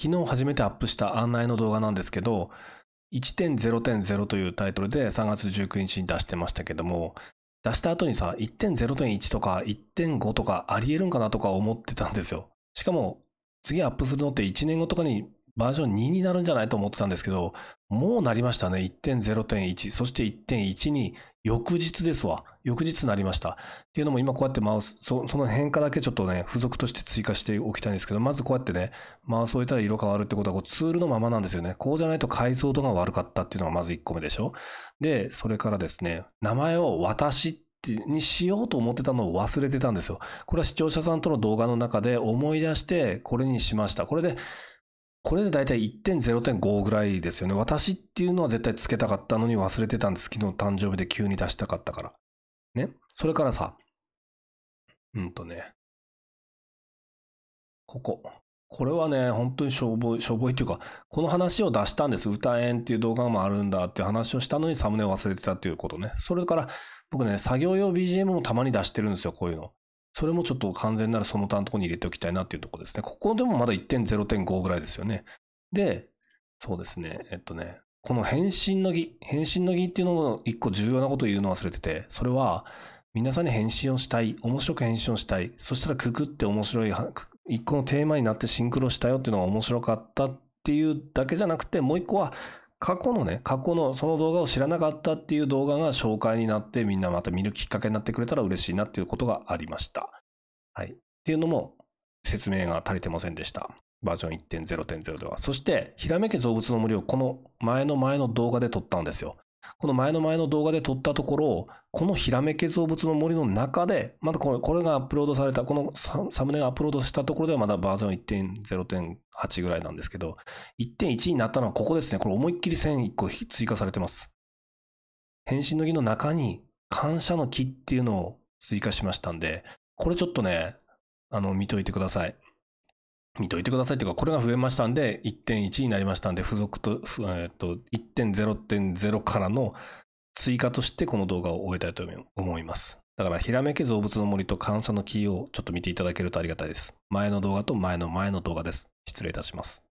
昨日初めてアップした案内の動画なんですけど、1.0.0というタイトルで3月19日に出してましたけども、出した後にさ、1.0.1とか1.5とかありえるんかなとか思ってたんですよ。しかも、次アップするのって1年後とかにバージョン2になるんじゃないと思ってたんですけど、もうなりましたね。1.0.1、そして1.1に翌日ですわ。翌日なりました。っていうのも今こうやってマウス、そその変化だけちょっとね、付属として追加しておきたいんですけど、まずこうやってね、マウス置いたら色変わるってことはこうツールのままなんですよね。こうじゃないと解像度が悪かったっていうのがまず1個目でしょ。で、それからですね、名前を私ってにしようと思ってたのを忘れてたんですよ。これは視聴者さんとの動画の中で思い出して、これにしました。これで、これで大体1.0.5ぐらいですよね。私っていうのは絶対つけたかったのに忘れてたんです。昨日誕生日で急に出したかったから。ね。それからさ、うんとね、ここ。これはね、本当にしょぼい、しょぼいっていうか、この話を出したんです。歌えんっていう動画もあるんだっていう話をしたのにサムネを忘れてたっていうことね。それから、僕ね、作業用 BGM もたまに出してるんですよ、こういうの。それもちょっと完全なるその他のところに入れておきたいなっていうところですね。ここでもまだ1.0.5ぐらいですよね。で、そうですね。えっとね、この変身の儀、変身の儀っていうのも一個重要なことを言うの忘れてて、それは、皆さんに変身をしたい、面白く変身をしたい、そしたらくくって面白い、一個のテーマになってシンクロしたよっていうのが面白かったっていうだけじゃなくて、もう一個は、過去のね、過去のその動画を知らなかったっていう動画が紹介になって、みんなまた見るきっかけになってくれたら嬉しいなっていうことがありました。はい。っていうのも説明が足りてませんでした。バージョン1.0.0では。そして、ひらめき動物の森をこの前の前の動画で撮ったんですよ。この前の前の動画で撮ったところ、このヒラメけ造物の森の中で、まだこれこれがアップロードされた、このサムネがアップロードしたところではまだバージョン1.0.8ぐらいなんですけど、1.1になったのはここですね。これ思いっきり線1個追加されてます。変身の儀の中に感謝の木っていうのを追加しましたんで、これちょっとね、あの、見といてください。見といてくださいっていうか、これが増えましたんで、1.1になりましたんで、付属と、えっと、1.0.0からの追加としてこの動画を終えたいと思います。だから、ひらめき動物の森と感謝のキーをちょっと見ていただけるとありがたいです。前の動画と前の前の動画です。失礼いたします。